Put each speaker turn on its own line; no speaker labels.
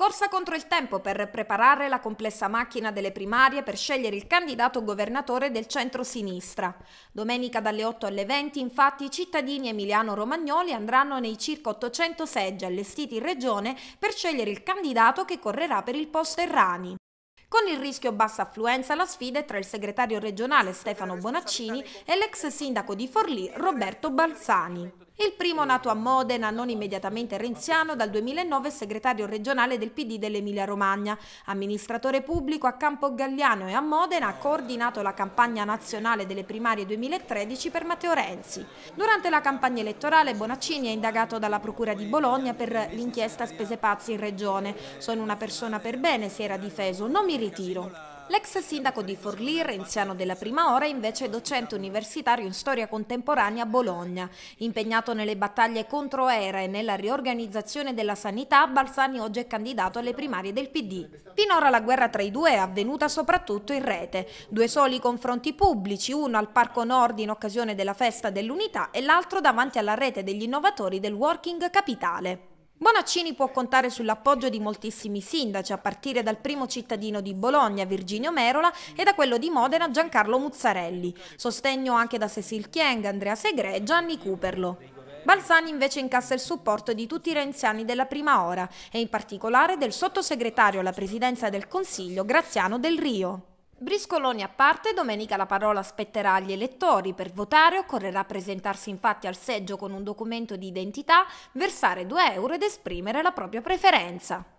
Corsa contro il tempo per preparare la complessa macchina delle primarie per scegliere il candidato governatore del centro-sinistra. Domenica dalle 8 alle 20 infatti i cittadini emiliano-romagnoli andranno nei circa 800 seggi allestiti in regione per scegliere il candidato che correrà per il posto Errani. Con il rischio bassa affluenza la sfida è tra il segretario regionale Stefano Bonaccini e l'ex sindaco di Forlì Roberto Balzani. Il primo, nato a Modena, non immediatamente renziano, dal 2009 segretario regionale del PD dell'Emilia Romagna. Amministratore pubblico a Campo Galliano e a Modena, ha coordinato la campagna nazionale delle primarie 2013 per Matteo Renzi. Durante la campagna elettorale Bonaccini è indagato dalla Procura di Bologna per l'inchiesta spese pazzi in regione. Sono una persona per bene, si era difeso, non mi ritiro. L'ex sindaco di Forlì, renziano della prima ora, è invece docente universitario in storia contemporanea a Bologna. Impegnato nelle battaglie contro ERA e nella riorganizzazione della sanità, Balsani oggi è candidato alle primarie del PD. Finora la guerra tra i due è avvenuta soprattutto in rete. Due soli confronti pubblici, uno al Parco Nord in occasione della festa dell'unità e l'altro davanti alla rete degli innovatori del Working Capitale. Bonaccini può contare sull'appoggio di moltissimi sindaci, a partire dal primo cittadino di Bologna, Virginio Merola, e da quello di Modena, Giancarlo Muzzarelli. Sostegno anche da Cecil Chieng, Andrea Segre e Gianni Cuperlo. Balzani invece incassa il supporto di tutti i renziani della prima ora e in particolare del sottosegretario alla presidenza del Consiglio Graziano Del Rio. Briscoloni a parte, domenica la parola spetterà agli elettori. Per votare occorrerà presentarsi infatti al seggio con un documento di identità, versare 2 euro ed esprimere la propria preferenza.